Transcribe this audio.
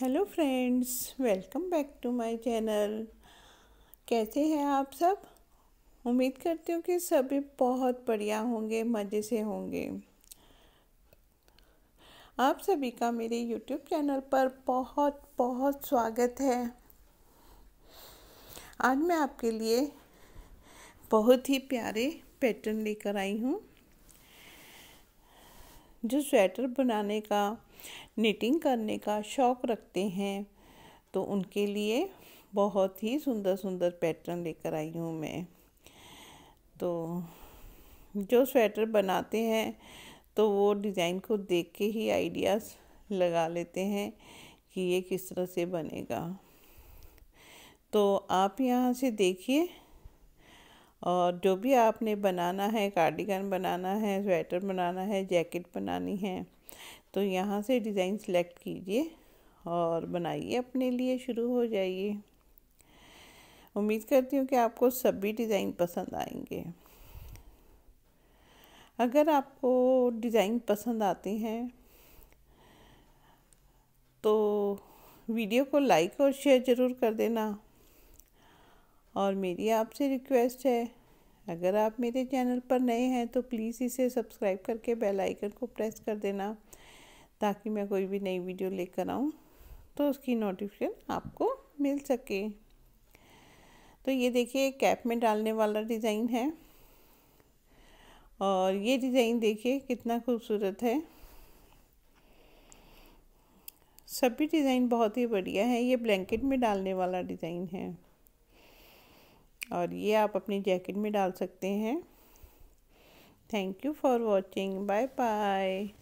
hello friends welcome back to my channel कैसे हैं आप सब उम्मीद करती हूँ कि सभी बहुत बढ़िया होंगे मज़े से होंगे आप सभी का मेरे यूट्यूब चैनल पर बहुत बहुत स्वागत है आज मैं आपके लिए बहुत ही प्यारे पैटर्न लेकर आई हूँ जो स्वेटर बनाने का निटिंग करने का शौक़ रखते हैं तो उनके लिए बहुत ही सुंदर सुंदर पैटर्न लेकर आई हूँ मैं तो जो स्वेटर बनाते हैं तो वो डिज़ाइन को देख के ही आइडियाज़ लगा लेते हैं कि ये किस तरह से बनेगा तो आप यहाँ से देखिए और जो भी आपने बनाना है कार्डिगन बनाना है स्वेटर बनाना है जैकेट बनानी है तो यहाँ से डिज़ाइन सेलेक्ट कीजिए और बनाइए अपने लिए शुरू हो जाइए उम्मीद करती हूँ कि आपको सभी डिज़ाइन पसंद आएंगे अगर आपको डिज़ाइन पसंद आते हैं तो वीडियो को लाइक और शेयर ज़रूर कर देना और मेरी आपसे रिक्वेस्ट है अगर आप मेरे चैनल पर नए हैं तो प्लीज़ इसे सब्सक्राइब करके बेल आइकन को प्रेस कर देना ताकि मैं कोई भी नई वीडियो लेकर आऊँ तो उसकी नोटिफिकेशन आपको मिल सके तो ये देखिए कैप में डालने वाला डिज़ाइन है और ये डिज़ाइन देखिए कितना खूबसूरत है सभी डिज़ाइन बहुत ही बढ़िया है ये ब्लैंकेट में डालने वाला डिज़ाइन है और ये आप अपनी जैकेट में डाल सकते हैं thank you for watching bye bye